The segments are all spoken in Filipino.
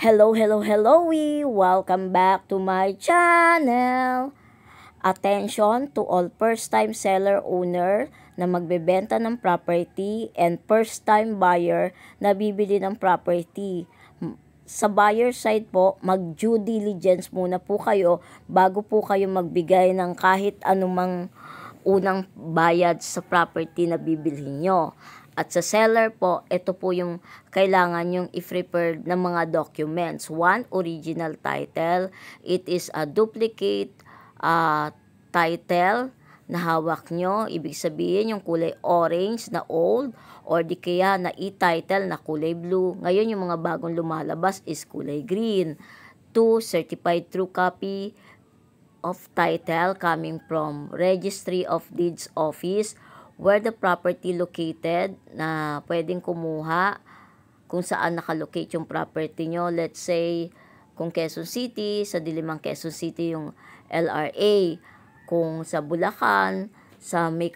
Hello, hello, hello! Welcome back to my channel! Attention to all first-time seller owner na magbebenta ng property and first-time buyer na bibili ng property. Sa buyer side po, mag-due diligence muna po kayo bago po kayo magbigay ng kahit anumang unang bayad sa property na bibili nyo. At sa seller po, ito po yung kailangan yung i-prepare ng mga documents. One, original title. It is a duplicate uh, title na hawak nyo. Ibig sabihin yung kulay orange na old or di kaya na e-title na kulay blue. Ngayon yung mga bagong lumalabas is kulay green. Two, certified true copy of title coming from Registry of Deeds Office where the property located na pwedeng kumuha kung saan nakalocate yung property nyo. Let's say, kung Quezon City, sa Dilimang Quezon City yung LRA. Kung sa Bulacan, sa May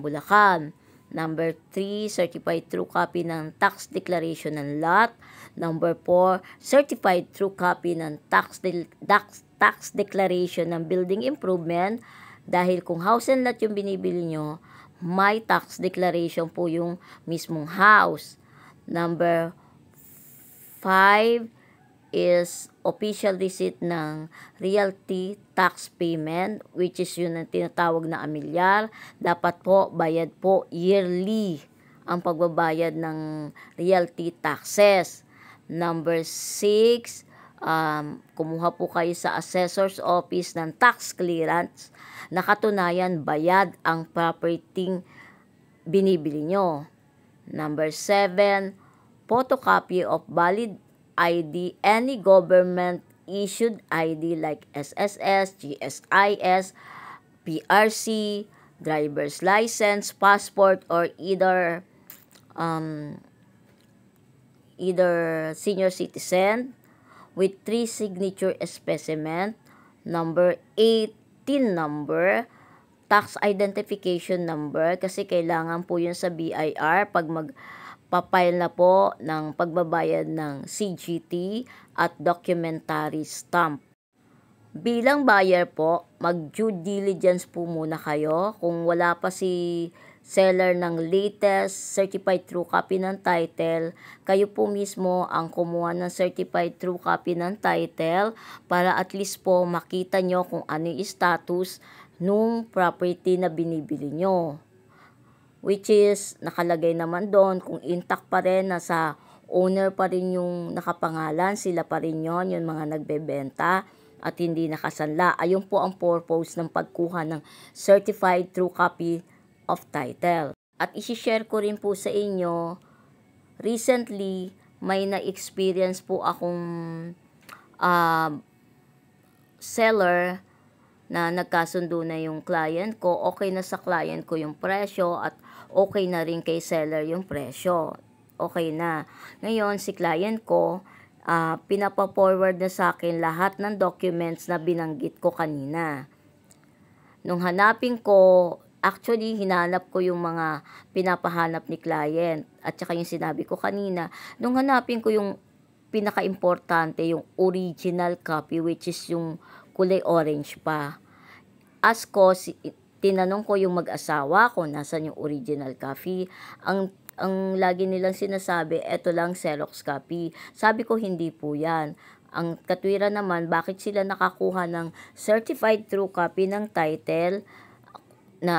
Bulacan. Number 3, certified true copy ng tax declaration ng lot. Number 4, certified true copy ng tax, de- tax, tax declaration ng building improvement. Dahil kung house and lot yung binibili nyo, may tax declaration po yung mismong house. Number 5 is official receipt ng realty tax payment which is yun ang tinatawag na amilyar. Dapat po bayad po yearly ang pagbabayad ng realty taxes. Number 6 um, kumuha po kayo sa assessor's office ng tax clearance na katunayan bayad ang property binibili nyo. Number 7, photocopy of valid ID, any government issued ID like SSS, GSIS, PRC, driver's license, passport, or either um, either senior citizen with three signature specimen, number 18 number, tax identification number kasi kailangan po yun sa BIR pag mag na po ng pagbabayad ng CGT at documentary stamp. Bilang buyer po, mag due diligence po muna kayo kung wala pa si seller ng latest certified true copy ng title, kayo po mismo ang kumuha ng certified true copy ng title para at least po makita nyo kung ano yung status nung property na binibili nyo. Which is, nakalagay naman doon kung intact pa rin, nasa owner pa rin yung nakapangalan, sila pa rin yon yung mga nagbebenta at hindi nakasanla. Ayun po ang purpose ng pagkuha ng certified true copy of title. At isishare ko rin po sa inyo, recently, may na-experience po akong uh, seller na nagkasundo na yung client ko, okay na sa client ko yung presyo at okay na rin kay seller yung presyo. Okay na. Ngayon, si client ko, uh, pinapa-forward na sa akin lahat ng documents na binanggit ko kanina. Nung hanapin ko Actually, hinanap ko yung mga pinapahanap ni client at saka yung sinabi ko kanina. Nung hanapin ko yung pinaka-importante, yung original copy which is yung kulay orange pa. As ko, si, tinanong ko yung mag-asawa ko, nasan yung original copy. Ang ang lagi nilang sinasabi, eto lang Xerox copy. Sabi ko, hindi po yan. Ang katwiran naman, bakit sila nakakuha ng certified true copy ng title, na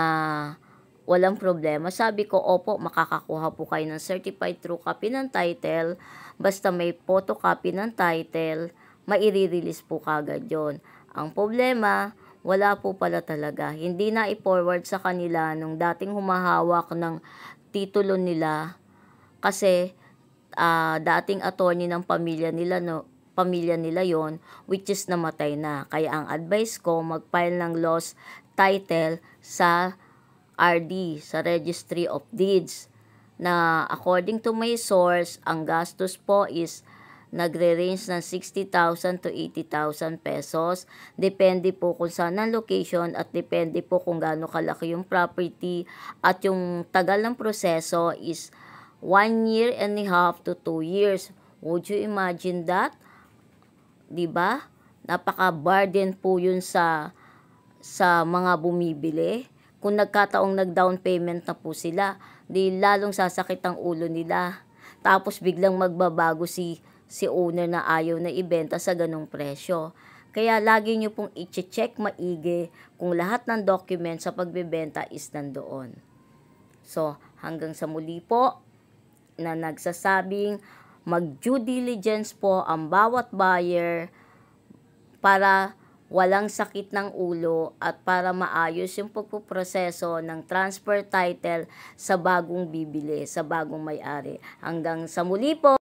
walang problema. Sabi ko, opo, makakakuha po kayo ng certified true copy ng title. Basta may photocopy ng title, maire-release po kagad yon. Ang problema, wala po pala talaga. Hindi na i-forward sa kanila nung dating humahawak ng titulo nila kasi uh, dating attorney ng pamilya nila no, pamilya nila yon which is namatay na. Kaya ang advice ko, mag-file ng loss title sa RD, sa Registry of Deeds, na according to my source, ang gastos po is nagre-range ng 60,000 to 80,000 pesos. Depende po kung saan ang location at depende po kung gaano kalaki yung property at yung tagal ng proseso is 1 year and a half to 2 years. Would you imagine that? 'Di ba? Napaka-burden po yun sa sa mga bumibili. Kung nagkataong nag-down payment na po sila, di lalong sasakit ang ulo nila. Tapos biglang magbabago si, si owner na ayaw na ibenta sa ganong presyo. Kaya lagi nyo pong i-check maigi kung lahat ng document sa pagbebenta is nandoon. So, hanggang sa muli po na nagsasabing mag-due diligence po ang bawat buyer para walang sakit ng ulo at para maayos yung pagpuproseso ng transfer title sa bagong bibili, sa bagong may-ari. Hanggang sa muli po!